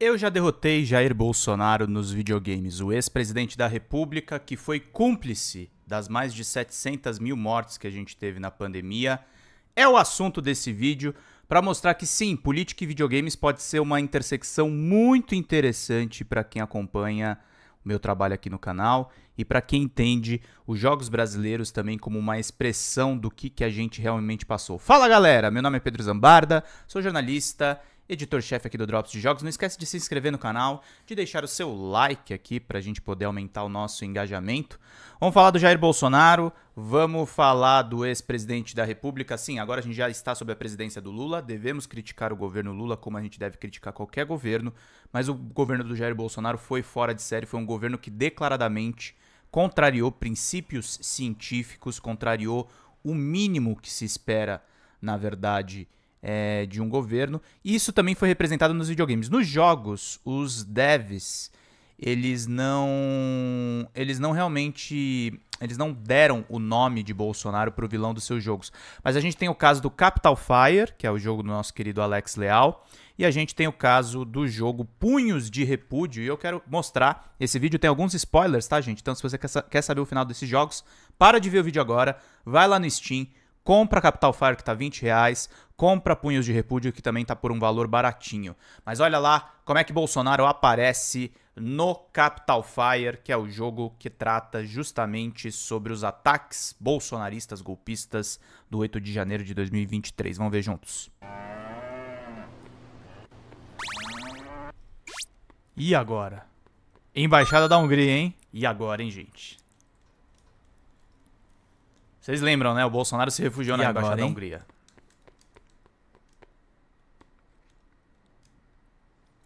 Eu já derrotei Jair Bolsonaro nos videogames, o ex-presidente da República que foi cúmplice das mais de 700 mil mortes que a gente teve na pandemia. É o assunto desse vídeo para mostrar que sim, política e videogames pode ser uma intersecção muito interessante para quem acompanha o meu trabalho aqui no canal e para quem entende os jogos brasileiros também como uma expressão do que, que a gente realmente passou. Fala galera, meu nome é Pedro Zambarda, sou jornalista editor-chefe aqui do Drops de Jogos. Não esquece de se inscrever no canal, de deixar o seu like aqui para a gente poder aumentar o nosso engajamento. Vamos falar do Jair Bolsonaro, vamos falar do ex-presidente da República. Sim, agora a gente já está sob a presidência do Lula, devemos criticar o governo Lula como a gente deve criticar qualquer governo, mas o governo do Jair Bolsonaro foi fora de série, foi um governo que declaradamente contrariou princípios científicos, contrariou o mínimo que se espera, na verdade, é, de um governo. E isso também foi representado nos videogames. Nos jogos, os devs, eles não. Eles não realmente. Eles não deram o nome de Bolsonaro para o vilão dos seus jogos. Mas a gente tem o caso do Capital Fire, que é o jogo do nosso querido Alex Leal. E a gente tem o caso do jogo Punhos de Repúdio. E eu quero mostrar. Esse vídeo tem alguns spoilers, tá, gente? Então, se você quer saber o final desses jogos, para de ver o vídeo agora. Vai lá no Steam, compra Capital Fire, que tá 20 reais compra punhos de repúdio que também tá por um valor baratinho. Mas olha lá como é que Bolsonaro aparece no Capital Fire, que é o jogo que trata justamente sobre os ataques bolsonaristas golpistas do 8 de janeiro de 2023. Vamos ver juntos. E agora? Embaixada da Hungria, hein? E agora, hein, gente? Vocês lembram, né? O Bolsonaro se refugiou e na agora, Embaixada hein? da Hungria.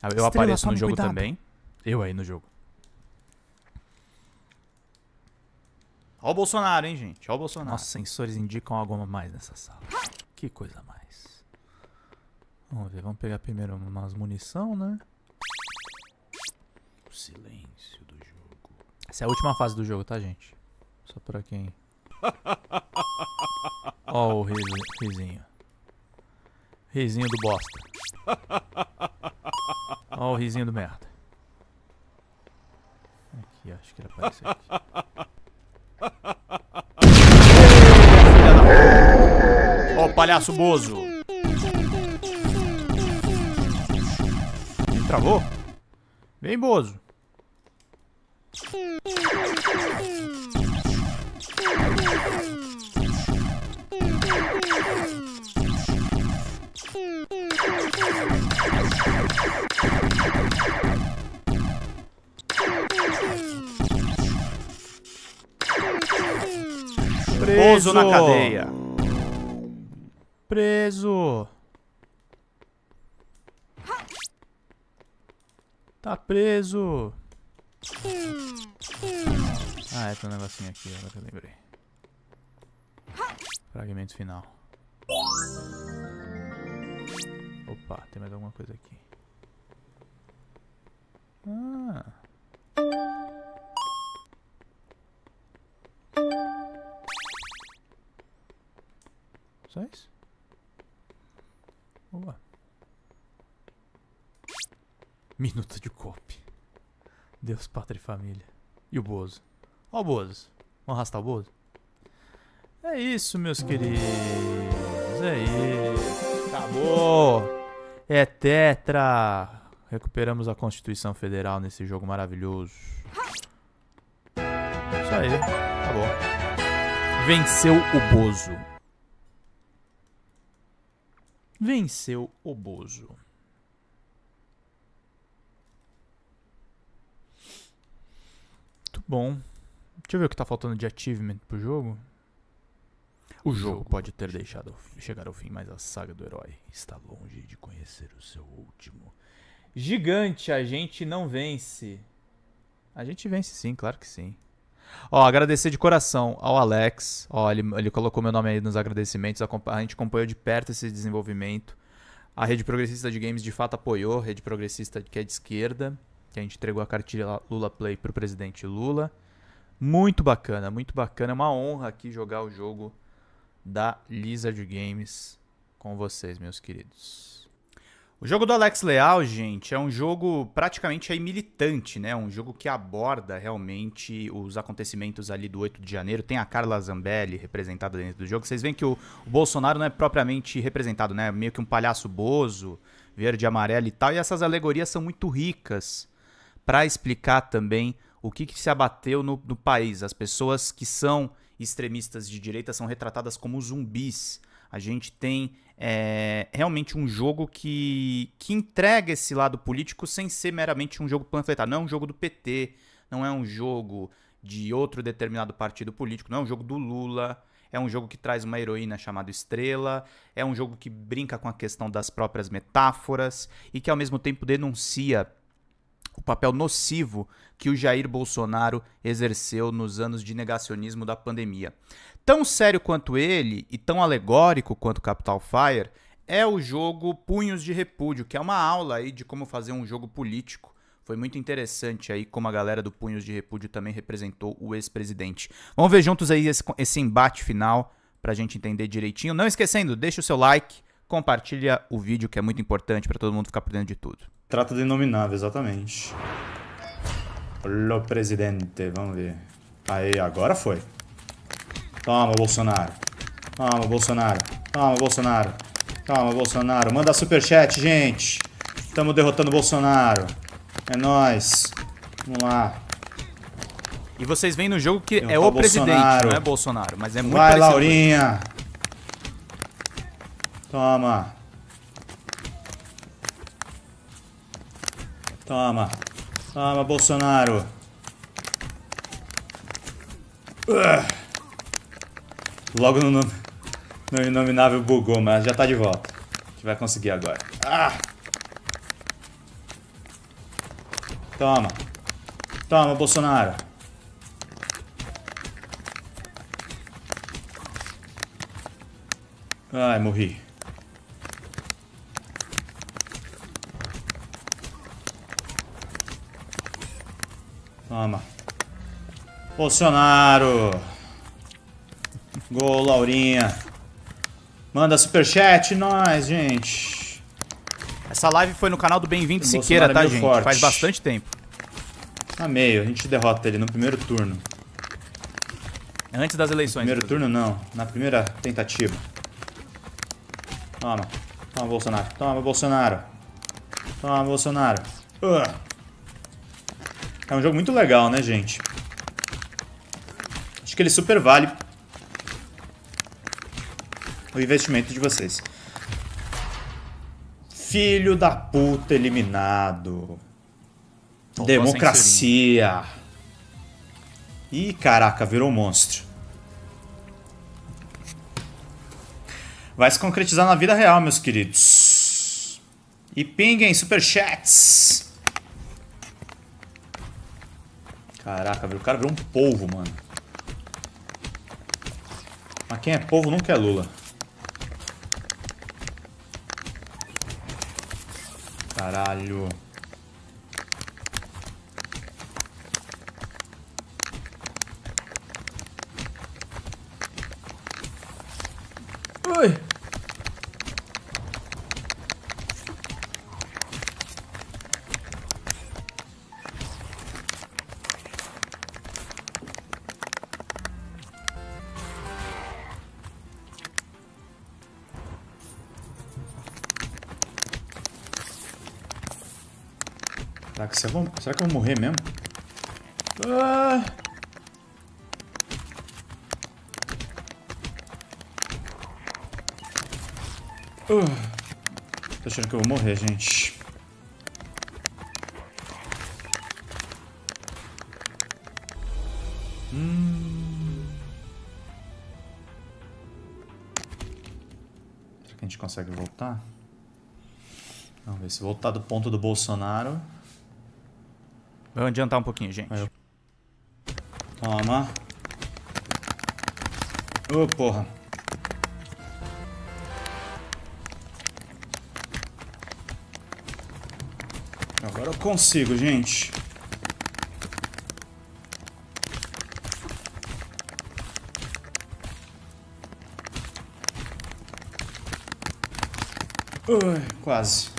Ah, eu Estrela, apareço no jogo cuidado. também. Eu aí no jogo. Ó o Bolsonaro, hein, gente. Ó o Bolsonaro. Nossos sensores indicam alguma mais nessa sala. Que coisa mais. Vamos ver, vamos pegar primeiro umas munição, né? O silêncio do jogo. Essa é a última fase do jogo, tá, gente? Só pra quem... Ó o risinho. Risinho do bosta. Olha o risinho do merda. Aqui, acho que era pra aqui. Ó, oh, palhaço bozo. travou? Vem, bozo. Preso na cadeia. Preso. Tá preso. Ah, é, tem um negocinho aqui, agora que eu lembrei. Fragmento final. Opa, tem mais alguma coisa aqui. Ah. Só isso? Boa. Minuto de copy. Deus, pátria e família. E o Bozo. Ó o Bozo. Vamos arrastar o Bozo? É isso, meus queridos. É isso. Acabou. É tetra. Recuperamos a Constituição Federal nesse jogo maravilhoso. Isso aí. Tá bom. Venceu o Bozo. Venceu o Bozo. Muito bom. Deixa eu ver o que tá faltando de achievement pro jogo. O jogo, jogo pode ter deixado chegar ao fim, mas a saga do herói está longe de conhecer o seu último Gigante, a gente não vence. A gente vence sim, claro que sim. Ó, agradecer de coração ao Alex. Ó, ele, ele colocou meu nome aí nos agradecimentos. A, a gente acompanhou de perto esse desenvolvimento. A Rede Progressista de Games de fato apoiou, Rede Progressista que é de esquerda, que a gente entregou a cartilha Lula Play para o presidente Lula. Muito bacana, muito bacana. É uma honra aqui jogar o jogo da Lizard Games com vocês, meus queridos. O jogo do Alex Leal, gente, é um jogo praticamente aí militante, né? Um jogo que aborda realmente os acontecimentos ali do 8 de janeiro. Tem a Carla Zambelli representada dentro do jogo. Vocês veem que o, o Bolsonaro não é propriamente representado, né? Meio que um palhaço bozo, verde, amarelo e tal. E essas alegorias são muito ricas para explicar também o que, que se abateu no, no país. As pessoas que são extremistas de direita são retratadas como zumbis a gente tem é, realmente um jogo que, que entrega esse lado político sem ser meramente um jogo panfletário. Não é um jogo do PT, não é um jogo de outro determinado partido político, não é um jogo do Lula. É um jogo que traz uma heroína chamada Estrela, é um jogo que brinca com a questão das próprias metáforas e que ao mesmo tempo denuncia o papel nocivo que o Jair Bolsonaro exerceu nos anos de negacionismo da pandemia. Tão sério quanto ele e tão alegórico quanto Capital Fire é o jogo Punhos de Repúdio, que é uma aula aí de como fazer um jogo político. Foi muito interessante aí como a galera do Punhos de Repúdio também representou o ex-presidente. Vamos ver juntos aí esse, esse embate final para a gente entender direitinho. Não esquecendo, deixa o seu like, compartilha o vídeo que é muito importante para todo mundo ficar por dentro de tudo. Trata do inominável, exatamente. olá presidente, vamos ver. Aí, agora foi. Toma, Bolsonaro. Toma, Bolsonaro. Toma, Bolsonaro. Toma, Bolsonaro. Manda superchat, gente. Estamos derrotando o Bolsonaro. É nóis. Vamos lá. E vocês veem no jogo que Eu é o Bolsonaro. presidente, não é Bolsonaro, mas é muito Vai, Laurinha. Muito. Toma. Toma. Toma, Bolsonaro. Logo no, no inominável bugou, mas já tá de volta. A gente vai conseguir agora. Ah! Toma. Toma, Bolsonaro. Ai, morri. Toma. Bolsonaro. Gol, Laurinha. Manda superchat, nós, gente. Essa live foi no canal do Bem-vindo Siqueira, é tá, é gente? Forte. Faz bastante tempo. A tá meio, a gente derrota ele no primeiro turno. Antes das eleições. No primeiro turno, não. Na primeira tentativa. Toma. Toma, Bolsonaro. Toma, Bolsonaro. Toma, Bolsonaro. Uh. É um jogo muito legal, né, gente? Acho que ele super vale o investimento de vocês. Filho da puta eliminado. Opa, Democracia. Ih, caraca, virou um monstro. Vai se concretizar na vida real, meus queridos. E pinguem superchats. Caraca, o cara virou um polvo, mano. Mas quem é polvo nunca é Lula. Caralho. se eu vou, será que eu vou morrer mesmo? Ah! Uh, tô achando que eu vou morrer, gente. Hum. Será que a gente consegue voltar? Vamos ver se voltar do ponto do Bolsonaro. Vamos adiantar um pouquinho, gente. Eu... Toma. Ô, oh, porra. Agora eu consigo, gente. Ui, quase.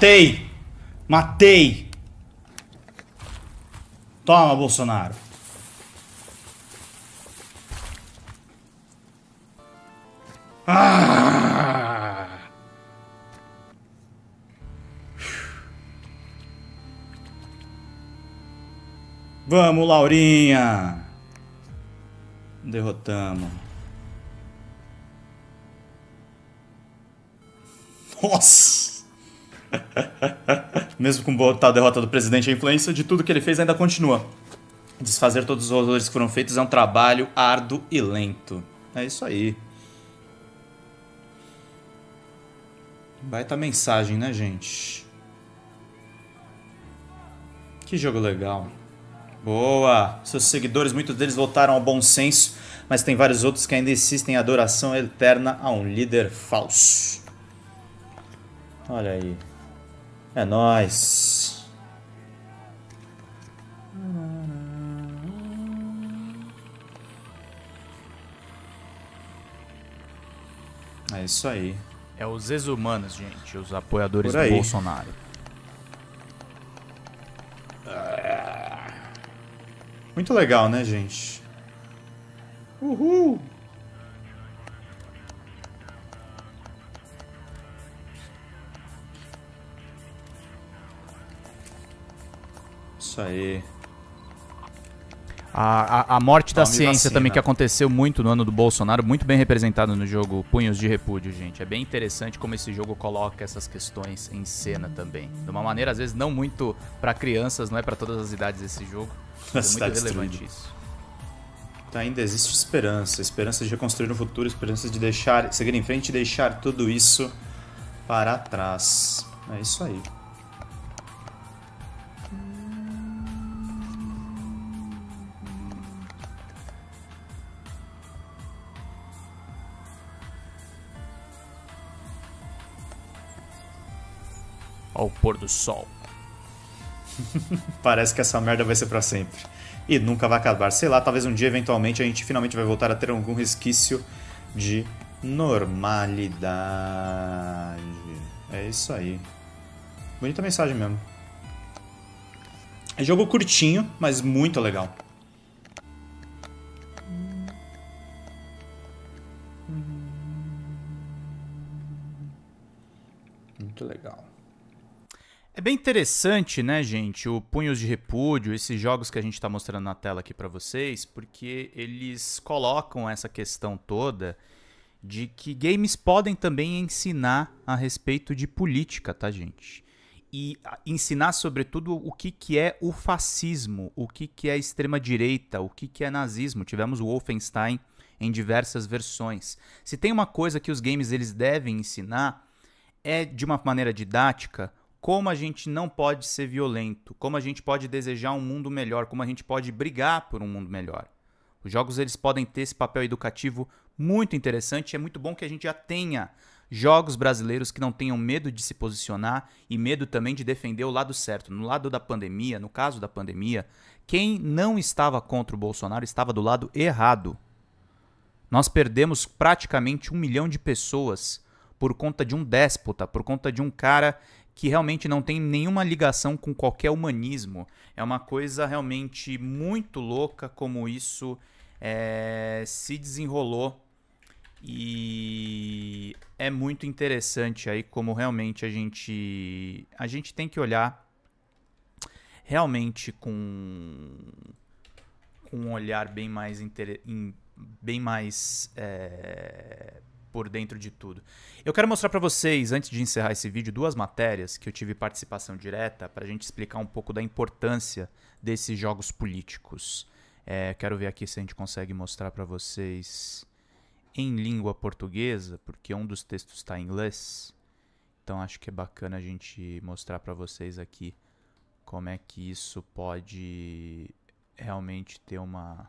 Matei! Matei! Toma, Bolsonaro. Ah! Vamos, Laurinha! Derrotamos. Mesmo com a derrota do presidente, a influência de tudo que ele fez ainda continua. Desfazer todos os horrores que foram feitos é um trabalho árduo e lento. É isso aí. Baita mensagem, né, gente? Que jogo legal. Boa! Seus seguidores, muitos deles voltaram ao bom senso, mas tem vários outros que ainda insistem em adoração eterna a um líder falso. Olha aí. É nós. É isso aí. É os ex-humanos, gente, os apoiadores do Bolsonaro. Muito legal, né, gente? Uhul! Isso aí. A, a, a morte da ciência também que aconteceu muito no ano do Bolsonaro, muito bem representado no jogo Punhos de Repúdio, gente. É bem interessante como esse jogo coloca essas questões em cena também. De uma maneira, às vezes, não muito para crianças, não é para todas as idades esse jogo. Mas é muito relevante destruído. isso. Então, ainda existe esperança, esperança de reconstruir um futuro, esperança de deixar, seguir em frente e deixar tudo isso para trás. É isso aí. ao pôr do sol. Parece que essa merda vai ser para sempre. E nunca vai acabar. Sei lá, talvez um dia eventualmente a gente finalmente vai voltar a ter algum resquício de normalidade. É isso aí. Bonita mensagem mesmo. É jogo curtinho, mas muito legal. É bem interessante, né, gente, o Punhos de Repúdio, esses jogos que a gente está mostrando na tela aqui para vocês, porque eles colocam essa questão toda de que games podem também ensinar a respeito de política, tá, gente? E ensinar, sobretudo, o que, que é o fascismo, o que, que é extrema-direita, o que, que é nazismo. Tivemos o Wolfenstein em diversas versões. Se tem uma coisa que os games eles devem ensinar, é, de uma maneira didática, como a gente não pode ser violento, como a gente pode desejar um mundo melhor, como a gente pode brigar por um mundo melhor. Os jogos eles podem ter esse papel educativo muito interessante, é muito bom que a gente já tenha jogos brasileiros que não tenham medo de se posicionar e medo também de defender o lado certo. No lado da pandemia, no caso da pandemia, quem não estava contra o Bolsonaro estava do lado errado. Nós perdemos praticamente um milhão de pessoas por conta de um déspota, por conta de um cara que realmente não tem nenhuma ligação com qualquer humanismo. É uma coisa realmente muito louca como isso é, se desenrolou. E é muito interessante aí como realmente a gente a gente tem que olhar realmente com, com um olhar bem mais, inter, bem mais é, por dentro de tudo. Eu quero mostrar para vocês, antes de encerrar esse vídeo, duas matérias que eu tive participação direta para a gente explicar um pouco da importância desses jogos políticos. É, quero ver aqui se a gente consegue mostrar para vocês em língua portuguesa, porque um dos textos está em inglês. Então acho que é bacana a gente mostrar para vocês aqui como é que isso pode realmente ter uma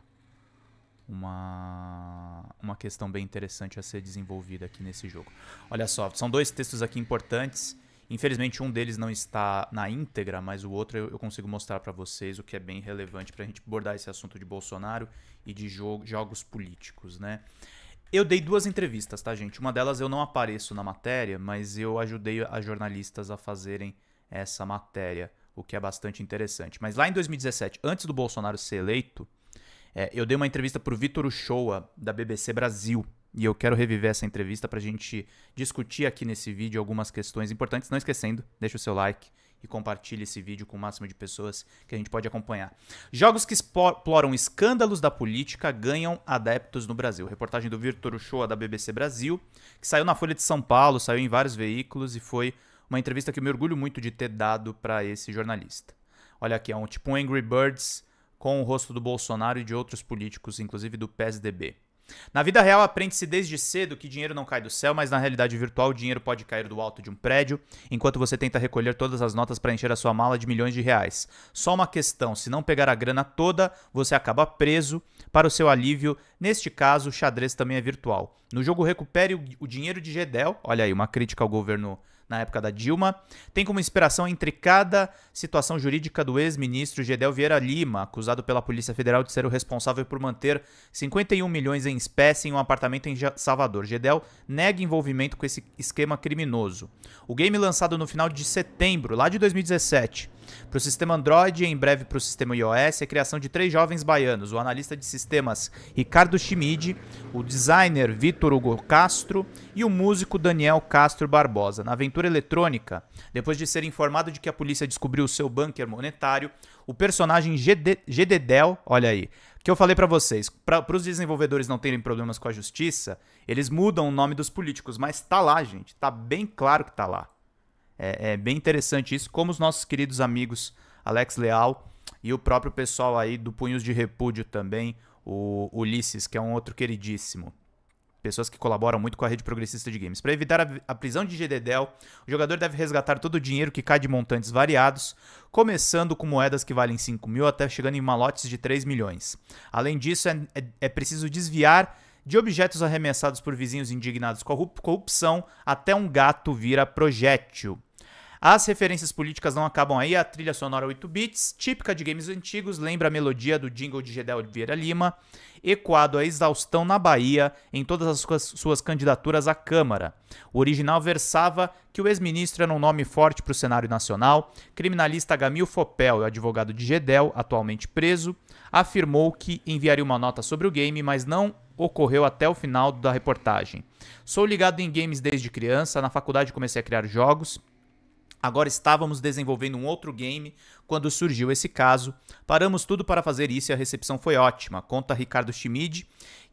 uma, uma questão bem interessante a ser desenvolvida aqui nesse jogo. Olha só, são dois textos aqui importantes. Infelizmente, um deles não está na íntegra, mas o outro eu consigo mostrar para vocês, o que é bem relevante para a gente abordar esse assunto de Bolsonaro e de jogo, jogos políticos, né? Eu dei duas entrevistas, tá, gente? Uma delas eu não apareço na matéria, mas eu ajudei as jornalistas a fazerem essa matéria, o que é bastante interessante. Mas lá em 2017, antes do Bolsonaro ser eleito, é, eu dei uma entrevista para o Vitor Uchoa, da BBC Brasil, e eu quero reviver essa entrevista para a gente discutir aqui nesse vídeo algumas questões importantes. Não esquecendo, deixa o seu like e compartilhe esse vídeo com o máximo de pessoas que a gente pode acompanhar. Jogos que exploram escândalos da política ganham adeptos no Brasil. Reportagem do Vitor Uchoa, da BBC Brasil, que saiu na Folha de São Paulo, saiu em vários veículos e foi uma entrevista que eu me orgulho muito de ter dado para esse jornalista. Olha aqui, é um tipo um Angry Birds com o rosto do Bolsonaro e de outros políticos, inclusive do PSDB. Na vida real, aprende-se desde cedo que dinheiro não cai do céu, mas na realidade virtual, o dinheiro pode cair do alto de um prédio, enquanto você tenta recolher todas as notas para encher a sua mala de milhões de reais. Só uma questão: se não pegar a grana toda, você acaba preso. Para o seu alívio, neste caso, o xadrez também é virtual. No jogo, recupere o dinheiro de Gedel, olha aí, uma crítica ao governo na época da Dilma, tem como inspiração a intricada situação jurídica do ex-ministro Gedel Vieira Lima, acusado pela Polícia Federal de ser o responsável por manter 51 milhões em espécie em um apartamento em Salvador. Gedel nega envolvimento com esse esquema criminoso. O game lançado no final de setembro, lá de 2017, para o sistema Android e em breve para o sistema iOS, a é criação de três jovens baianos: o analista de sistemas Ricardo Schmid, o designer Vitor Hugo Castro e o músico Daniel Castro Barbosa. Na aventura eletrônica, depois de ser informado de que a polícia descobriu o seu bunker monetário, o personagem GD, GDDel, olha aí, que eu falei para vocês, para os desenvolvedores não terem problemas com a justiça, eles mudam o nome dos políticos, mas tá lá, gente, tá bem claro que tá lá. É, é bem interessante isso, como os nossos queridos amigos Alex Leal e o próprio pessoal aí do Punhos de Repúdio também, o Ulisses, que é um outro queridíssimo pessoas que colaboram muito com a rede progressista de games. Para evitar a, a, prisão de Gededel, o jogador deve resgatar todo o dinheiro que cai de montantes variados, começando com moedas que valem 5 mil até chegando em malotes de 3 milhões. Além disso, é, é, é preciso desviar de objetos arremessados por vizinhos indignados com a corrupção até um gato vira projétil. As referências políticas não acabam aí, a trilha sonora 8 bits, típica de games antigos, lembra a melodia do jingle de Gedel Oliveira Lima, ecoado a exaustão na Bahia em todas as suas, suas candidaturas à Câmara. O original versava que o ex-ministro era um nome forte para o cenário nacional. Criminalista Gamil Fopel, advogado de Gedel, atualmente preso, afirmou que enviaria uma nota sobre o game, mas não ocorreu até o final da reportagem. Sou ligado em games desde criança, na faculdade comecei a criar jogos Agora estávamos desenvolvendo um outro game quando surgiu esse caso. Paramos tudo para fazer isso e a recepção foi ótima, conta Ricardo Schmid,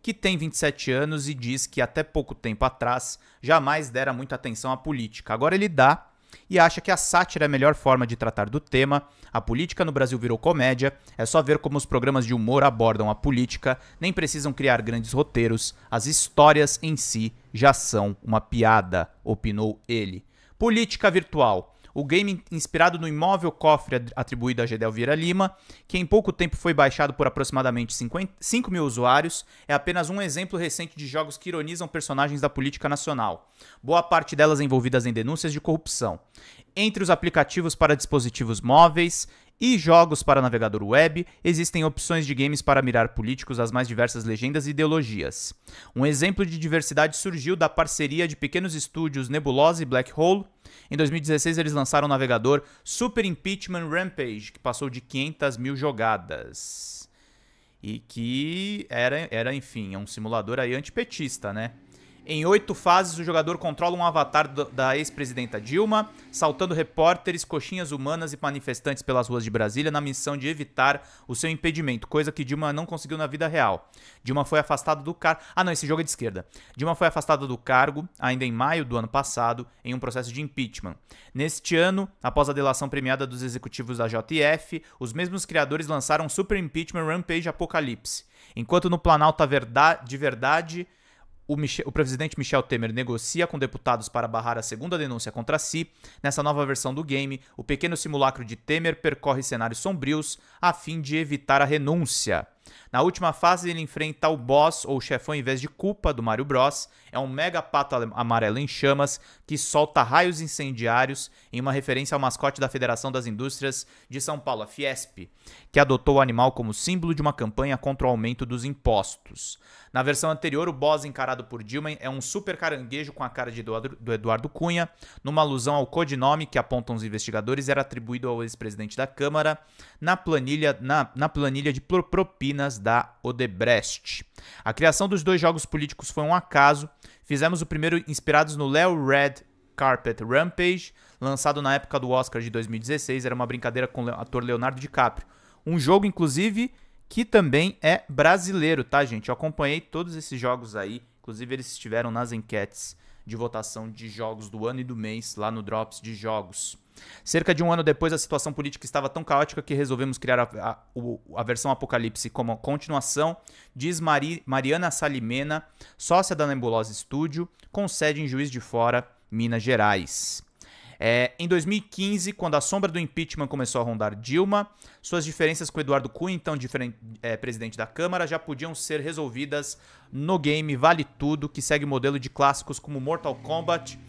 que tem 27 anos e diz que até pouco tempo atrás jamais dera muita atenção à política. Agora ele dá e acha que a sátira é a melhor forma de tratar do tema. A política no Brasil virou comédia, é só ver como os programas de humor abordam a política, nem precisam criar grandes roteiros, as histórias em si já são uma piada, opinou ele. Política virtual o game inspirado no imóvel cofre atribuído a Gedel Vieira Lima, que em pouco tempo foi baixado por aproximadamente 50, 5 mil usuários, é apenas um exemplo recente de jogos que ironizam personagens da política nacional, boa parte delas envolvidas em denúncias de corrupção. Entre os aplicativos para dispositivos móveis e jogos para navegador web, existem opções de games para mirar políticos as mais diversas legendas e ideologias. Um exemplo de diversidade surgiu da parceria de pequenos estúdios Nebulosa e Black Hole. Em 2016, eles lançaram o navegador Super Impeachment Rampage, que passou de 500 mil jogadas. E que era, era enfim, é um simulador aí antipetista, né? Em oito fases, o jogador controla um avatar da ex-presidenta Dilma, saltando repórteres, coxinhas humanas e manifestantes pelas ruas de Brasília na missão de evitar o seu impedimento, coisa que Dilma não conseguiu na vida real. Dilma foi afastada do cargo. Ah, não, esse jogo é de esquerda. Dilma foi afastada do cargo ainda em maio do ano passado, em um processo de impeachment. Neste ano, após a delação premiada dos executivos da JF, os mesmos criadores lançaram Super Impeachment Rampage Apocalipse. Enquanto no Planalto de verdade o, Michel, o, presidente Michel Temer negocia com deputados para barrar a segunda denúncia contra si. Nessa nova versão do game, o pequeno simulacro de Temer percorre cenários sombrios a fim de evitar a renúncia. Na última fase, ele enfrenta o boss ou chefão em vez de culpa do Mario Bros. É um mega pato amarelo em chamas que solta raios incendiários em uma referência ao mascote da Federação das Indústrias de São Paulo, a Fiesp, que adotou o animal como símbolo de uma campanha contra o aumento dos impostos. Na versão anterior, o boss encarado por Dilma é um super caranguejo com a cara de Eduardo, do Eduardo Cunha, numa alusão ao codinome que apontam os investigadores era atribuído ao ex-presidente da Câmara na planilha, na, na planilha de propinas da Odebrecht. A criação dos dois jogos políticos foi um acaso. Fizemos o primeiro inspirados no Léo Red Carpet Rampage, lançado na época do Oscar de 2016, era uma brincadeira com o ator Leonardo DiCaprio. Um jogo, inclusive, que também é brasileiro, tá, gente? Eu acompanhei todos esses jogos aí, inclusive eles estiveram nas enquetes de votação de jogos do ano e do mês lá no Drops de Jogos. Cerca de um ano depois, a situação política estava tão caótica que resolvemos criar a, a, a versão Apocalipse como continuação, diz Mari, Mariana Salimena, sócia da Nebulosa Studio, com sede em Juiz de Fora, Minas Gerais. É, em 2015, quando a sombra do impeachment começou a rondar Dilma, suas diferenças com Eduardo Cunha, então é, presidente da Câmara, já podiam ser resolvidas no game Vale Tudo, que segue o modelo de clássicos como Mortal Kombat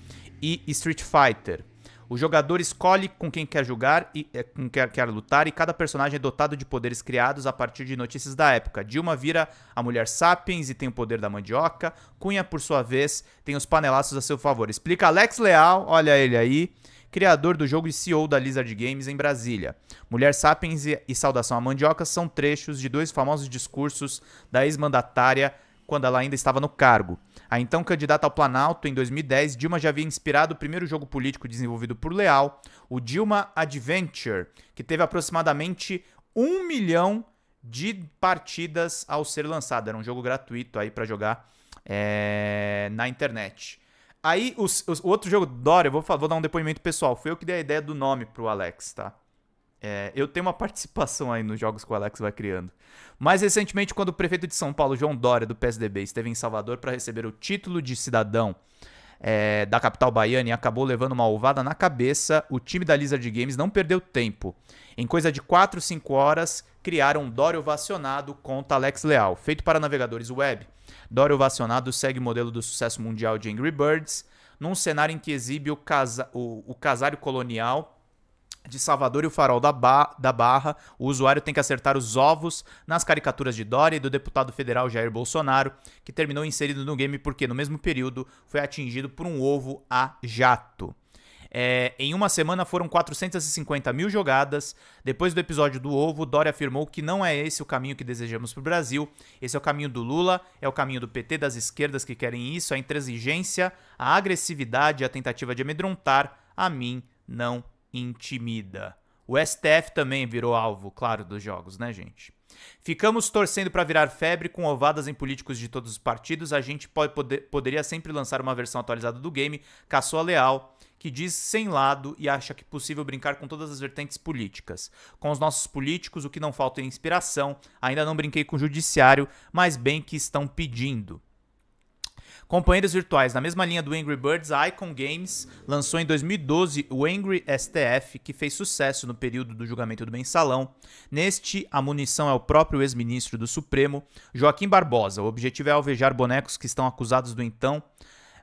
e Street Fighter. O jogador escolhe com quem quer jogar e é, com quem quer lutar, e cada personagem é dotado de poderes criados a partir de notícias da época. Dilma vira a mulher sapiens e tem o poder da mandioca. Cunha, por sua vez, tem os panelaços a seu favor. Explica Alex Leal, olha ele aí criador do jogo e CEO da Lizard Games em Brasília. Mulher Sapiens e Saudação à Mandioca são trechos de dois famosos discursos da ex-mandatária quando ela ainda estava no cargo. A então candidata ao Planalto, em 2010, Dilma já havia inspirado o primeiro jogo político desenvolvido por Leal, o Dilma Adventure, que teve aproximadamente um milhão de partidas ao ser lançado. Era um jogo gratuito aí para jogar é, na internet. Aí, os, os, o outro jogo, Dora, eu vou, vou dar um depoimento pessoal. Foi eu que dei a ideia do nome pro Alex, tá? É, eu tenho uma participação aí nos jogos que o Alex vai criando. Mais recentemente, quando o prefeito de São Paulo, João Dória, do PSDB, esteve em Salvador para receber o título de cidadão é, da capital baiana e acabou levando uma ovada na cabeça, o time da Lizard Games não perdeu tempo. Em coisa de 4, 5 horas, criaram Dória ovacionado contra Alex Leal. Feito para navegadores web, Dória ovacionado segue o modelo do sucesso mundial de Angry Birds, num cenário em que exibe o, casa o, o casário colonial de Salvador e o farol da, ba da Barra, o usuário tem que acertar os ovos nas caricaturas de Dória e do deputado federal Jair Bolsonaro, que terminou inserido no game porque, no mesmo período, foi atingido por um ovo a jato. É, em uma semana foram 450 mil jogadas. Depois do episódio do ovo, Dória afirmou que não é esse o caminho que desejamos para o Brasil. Esse é o caminho do Lula, é o caminho do PT, das esquerdas que querem isso, a intransigência, a agressividade, a tentativa de amedrontar. A mim não intimida. O STF também virou alvo, claro, dos jogos, né, gente? Ficamos torcendo para virar febre com ovadas em políticos de todos os partidos. A gente pode, poder, poderia sempre lançar uma versão atualizada do game, caçou a leal, que diz sem lado e acha que possível brincar com todas as vertentes políticas. Com os nossos políticos, o que não falta é inspiração. Ainda não brinquei com o judiciário, mas bem que estão pedindo. Companheiros virtuais, na mesma linha do Angry Birds, a Icon Games lançou em 2012 o Angry STF, que fez sucesso no período do julgamento do mensalão. Neste, a munição é o próprio ex-ministro do Supremo, Joaquim Barbosa. O objetivo é alvejar bonecos que estão acusados do então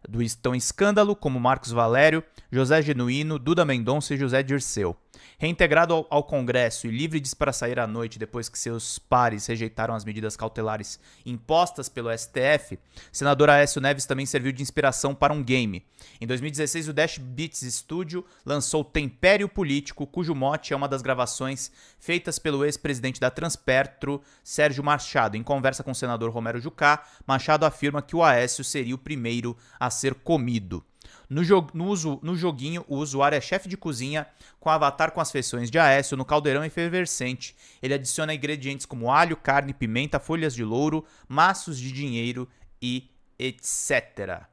do estão escândalo, como Marcos Valério, José Genuíno, Duda Mendonça e José Dirceu. Reintegrado ao, ao Congresso e livre de para sair à noite depois que seus pares rejeitaram as medidas cautelares impostas pelo STF, senador Aécio Neves também serviu de inspiração para um game. Em 2016, o Dash Beats Studio lançou Tempério Político, cujo mote é uma das gravações feitas pelo ex-presidente da Transpetro, Sérgio Machado. Em conversa com o senador Romero Jucá, Machado afirma que o Aécio seria o primeiro a ser comido. No, jo no, uso no joguinho, o usuário é chefe de cozinha, com avatar com as feições de Aécio, no caldeirão efervescente. Ele adiciona ingredientes como alho, carne, pimenta, folhas de louro, maços de dinheiro e etc.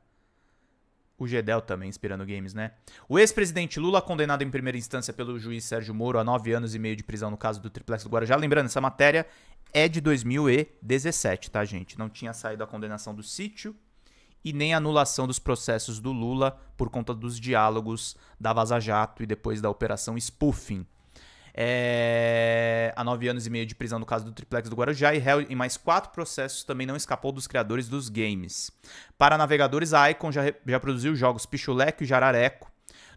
O Gedel também inspirando games, né? O ex-presidente Lula, condenado em primeira instância pelo juiz Sérgio Moro a nove anos e meio de prisão no caso do triplex do Guarujá. Lembrando, essa matéria é de 2017, tá, gente? Não tinha saído a condenação do sítio e nem a anulação dos processos do Lula por conta dos diálogos da Vaza Jato e depois da Operação Spoofing. É... Há nove anos e meio de prisão no caso do Triplex do Guarujá e réu em mais quatro processos também não escapou dos criadores dos games. Para navegadores, a Icon já, já produziu jogos Pichuleco e Jarareco,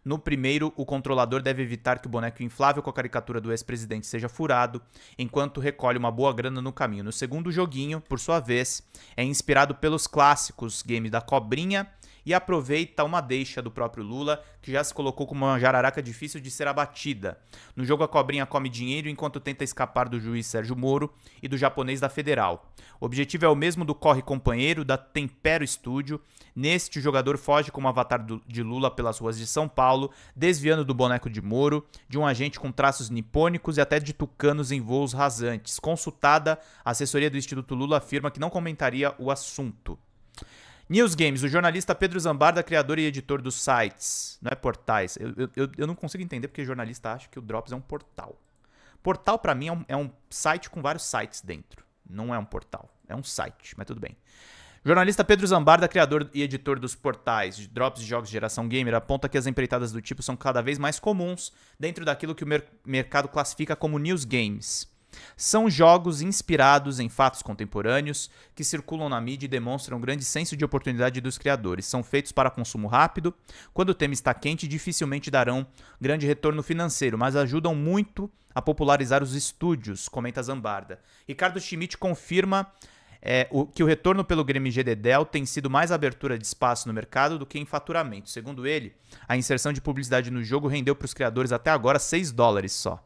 no primeiro, o controlador deve evitar que o boneco inflável com a caricatura do ex-presidente seja furado, enquanto recolhe uma boa grana no caminho. No segundo joguinho, por sua vez, é inspirado pelos clássicos games da Cobrinha e aproveita uma deixa do próprio Lula, que já se colocou como uma jararaca difícil de ser abatida. No jogo, a cobrinha come dinheiro enquanto tenta escapar do juiz Sérgio Moro e do japonês da Federal. O objetivo é o mesmo do Corre Companheiro, da Tempero Studio. Neste, o jogador foge como avatar do, de Lula pelas ruas de São Paulo, desviando do boneco de Moro, de um agente com traços nipônicos e até de tucanos em voos rasantes. Consultada, a assessoria do Instituto Lula afirma que não comentaria o assunto. News Games, o jornalista Pedro Zambarda, criador e editor dos sites, não é portais. Eu, eu, eu não consigo entender porque jornalista acha que o Drops é um portal. Portal, para mim, é um, é um site com vários sites dentro. Não é um portal, é um site, mas tudo bem. Jornalista Pedro Zambarda, criador e editor dos portais de Drops de Jogos de Geração Gamer, aponta que as empreitadas do tipo são cada vez mais comuns dentro daquilo que o mer mercado classifica como news games. São jogos inspirados em fatos contemporâneos que circulam na mídia e demonstram grande senso de oportunidade dos criadores. São feitos para consumo rápido, quando o tema está quente, dificilmente darão grande retorno financeiro, mas ajudam muito a popularizar os estúdios, comenta Zambarda. Ricardo Schmidt confirma é, o, que o retorno pelo Grêmio GDDEL tem sido mais abertura de espaço no mercado do que em faturamento. Segundo ele, a inserção de publicidade no jogo rendeu para os criadores até agora 6 dólares só.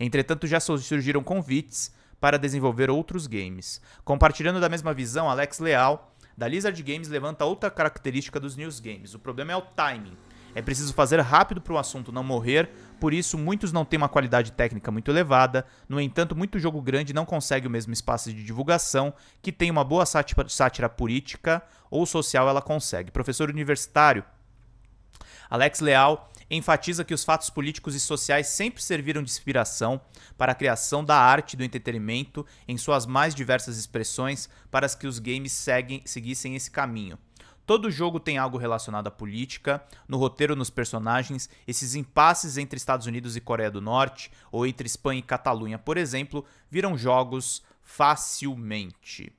Entretanto, já surgiram convites para desenvolver outros games. Compartilhando da mesma visão, Alex Leal, da Lizard Games, levanta outra característica dos news games. O problema é o timing. É preciso fazer rápido para o assunto não morrer, por isso muitos não têm uma qualidade técnica muito elevada. No entanto, muito jogo grande não consegue o mesmo espaço de divulgação que tem uma boa sátira política ou social ela consegue. Professor universitário Alex Leal enfatiza que os fatos políticos e sociais sempre serviram de inspiração para a criação da arte e do entretenimento em suas mais diversas expressões para as que os games seguem, seguissem esse caminho. Todo jogo tem algo relacionado à política, no roteiro, nos personagens, esses impasses entre Estados Unidos e Coreia do Norte, ou entre Espanha e Catalunha, por exemplo, viram jogos facilmente.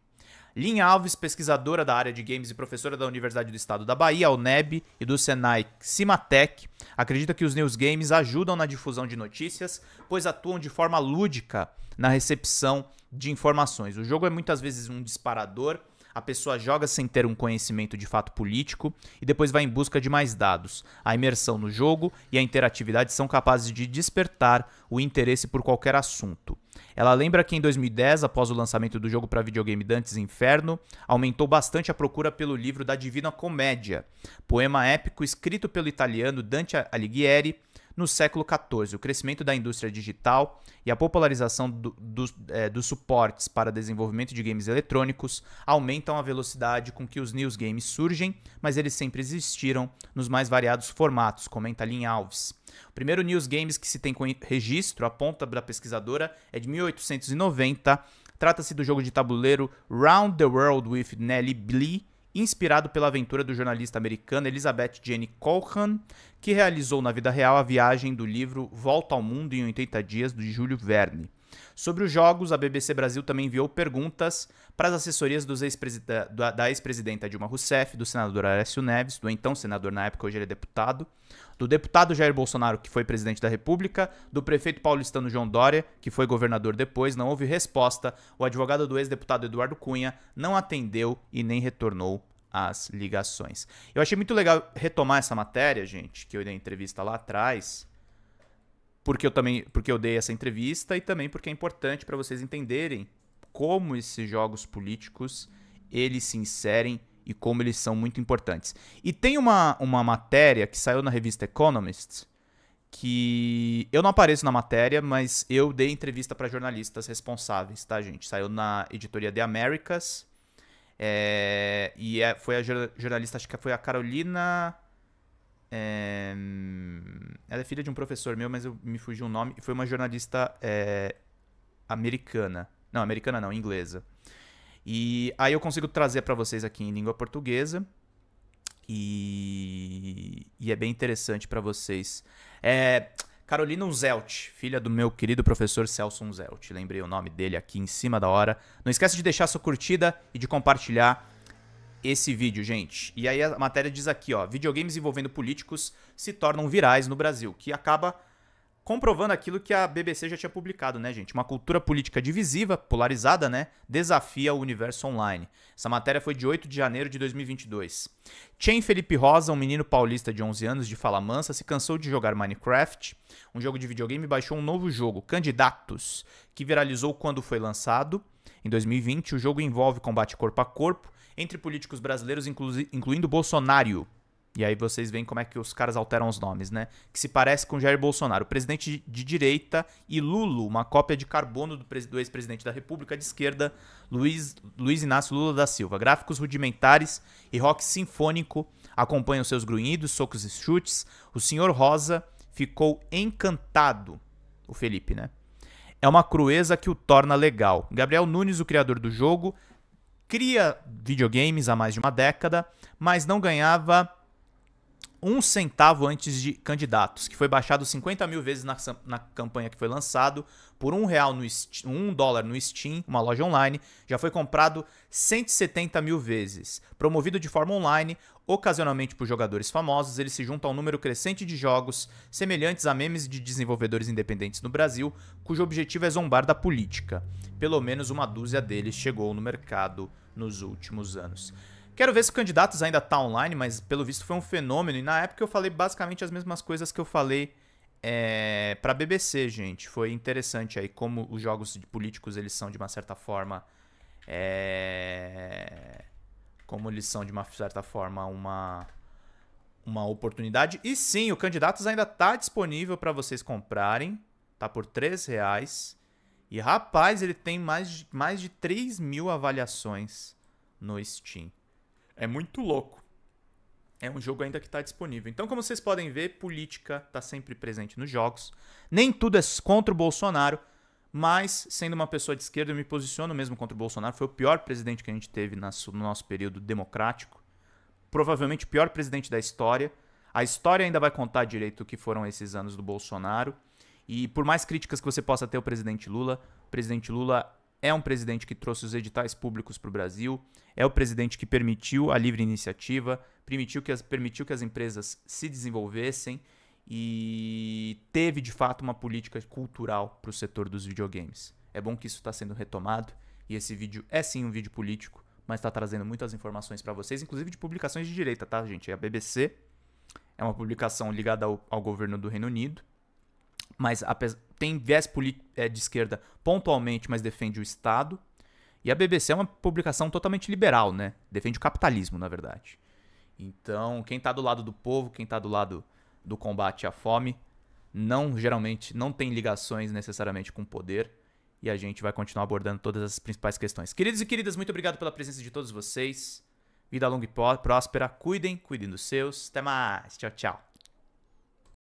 Linha Alves, pesquisadora da área de games e professora da Universidade do Estado da Bahia, UNEB, e do Senai Cimatec, acredita que os news games ajudam na difusão de notícias, pois atuam de forma lúdica na recepção de informações. O jogo é muitas vezes um disparador a pessoa joga sem ter um conhecimento de fato político e depois vai em busca de mais dados. A imersão no jogo e a interatividade são capazes de despertar o interesse por qualquer assunto. Ela lembra que em 2010, após o lançamento do jogo para videogame Dantes Inferno, aumentou bastante a procura pelo livro da Divina Comédia, poema épico escrito pelo italiano Dante Alighieri no século XIV. O crescimento da indústria digital e a popularização do, do, é, eh, dos suportes para desenvolvimento de games eletrônicos aumentam a velocidade com que os news games surgem, mas eles sempre existiram nos mais variados formatos, comenta Lin Alves. O primeiro news games que se tem registro, a ponta da pesquisadora, é de 1890. Trata-se do jogo de tabuleiro Round the World with Nellie Blee, Inspirado pela aventura do jornalista americano Elizabeth Jane Colhan, que realizou na vida real a viagem do livro Volta ao Mundo em 80 Dias, de Júlio Verne. Sobre os jogos, a BBC Brasil também enviou perguntas para as assessorias ex da ex-presidenta Dilma Rousseff, do senador Aécio Neves, do então senador na época, hoje ele é deputado, do deputado Jair Bolsonaro, que foi presidente da República, do prefeito paulistano João Dória, que foi governador depois, não houve resposta. O advogado do ex-deputado Eduardo Cunha não atendeu e nem retornou as ligações. Eu achei muito legal retomar essa matéria, gente, que eu dei entrevista lá atrás porque eu também porque eu dei essa entrevista e também porque é importante para vocês entenderem como esses jogos políticos eles se inserem e como eles são muito importantes. E tem uma, uma matéria que saiu na revista Economist que eu não apareço na matéria, mas eu dei entrevista para jornalistas responsáveis, tá, gente? Saiu na editoria The Americas. É, e é, foi a jornalista, acho que foi a Carolina é... Ela é filha de um professor meu, mas eu me fugiu o nome. Foi uma jornalista é... americana. Não, americana não, inglesa. E aí eu consigo trazer para vocês aqui em língua portuguesa. E, e é bem interessante para vocês. É... Carolina Zelt, filha do meu querido professor Celso Zelt, Lembrei o nome dele aqui em cima da hora. Não esquece de deixar sua curtida e de compartilhar esse vídeo, gente. E aí a matéria diz aqui, ó, videogames envolvendo políticos se tornam virais no Brasil, que acaba comprovando aquilo que a BBC já tinha publicado, né, gente? Uma cultura política divisiva, polarizada, né, desafia o universo online. Essa matéria foi de 8 de janeiro de 2022. Chen Felipe Rosa, um menino paulista de 11 anos de fala mansa, se cansou de jogar Minecraft, um jogo de videogame, e baixou um novo jogo, Candidatos, que viralizou quando foi lançado. Em 2020, o jogo envolve combate corpo a corpo entre políticos brasileiros, inclu incluindo Bolsonaro. E aí vocês veem como é que os caras alteram os nomes, né? Que se parece com Jair Bolsonaro, presidente de direita, e Lula, uma cópia de carbono do, ex-presidente da República de esquerda, Luiz, Luiz Inácio Lula da Silva. Gráficos rudimentares e rock sinfônico acompanham seus grunhidos, socos e chutes. O senhor Rosa ficou encantado, o Felipe, né? É uma crueza que o torna legal. Gabriel Nunes, o criador do jogo, cria videogames há mais de uma década, mas não ganhava um centavo antes de candidatos, que foi baixado 50 mil vezes na, na campanha que foi lançado, por um real no um dólar no Steam, uma loja online, já foi comprado 170 mil vezes. Promovido de forma online, ocasionalmente por jogadores famosos, ele se junta a um número crescente de jogos semelhantes a memes de desenvolvedores independentes no Brasil, cujo objetivo é zombar da política. Pelo menos uma dúzia deles chegou no mercado nos últimos anos. Quero ver se o candidatos ainda tá online, mas pelo visto foi um fenômeno. E na época eu falei basicamente as mesmas coisas que eu falei é, a BBC, gente. Foi interessante aí como os jogos políticos eles são de uma certa forma, é, como eles são de uma certa forma uma uma oportunidade. E sim, o candidatos ainda tá disponível para vocês comprarem, tá por três reais. E rapaz, ele tem mais de, mais de 3 mil avaliações no Steam. É muito louco. É um jogo ainda que está disponível. Então, como vocês podem ver, política está sempre presente nos jogos. Nem tudo é contra o Bolsonaro, mas sendo uma pessoa de esquerda, eu me posiciono mesmo contra o Bolsonaro. Foi o pior presidente que a gente teve no nosso período democrático. Provavelmente o pior presidente da história. A história ainda vai contar direito o que foram esses anos do Bolsonaro. E por mais críticas que você possa ter ao presidente Lula, o presidente Lula é um presidente que trouxe os editais públicos para o Brasil, é o presidente que permitiu a livre iniciativa, permitiu que as, permitiu que as empresas se desenvolvessem e teve de fato uma política cultural para o setor dos videogames. É bom que isso está sendo retomado e esse vídeo é sim um vídeo político, mas está trazendo muitas informações para vocês, inclusive de publicações de direita, tá, gente? É a BBC, é uma publicação ligada ao, ao governo do Reino Unido mas tem viés é, de esquerda pontualmente, mas defende o Estado. E a BBC é uma publicação totalmente liberal, né? Defende o capitalismo, na verdade. Então, quem está do lado do povo, quem está do lado do combate à fome, não geralmente não tem ligações necessariamente com o poder. E a gente vai continuar abordando todas as principais questões. Queridos e queridas, muito obrigado pela presença de todos vocês. Vida longa e próspera. Cuidem, cuidem dos seus. Até mais. Tchau, tchau.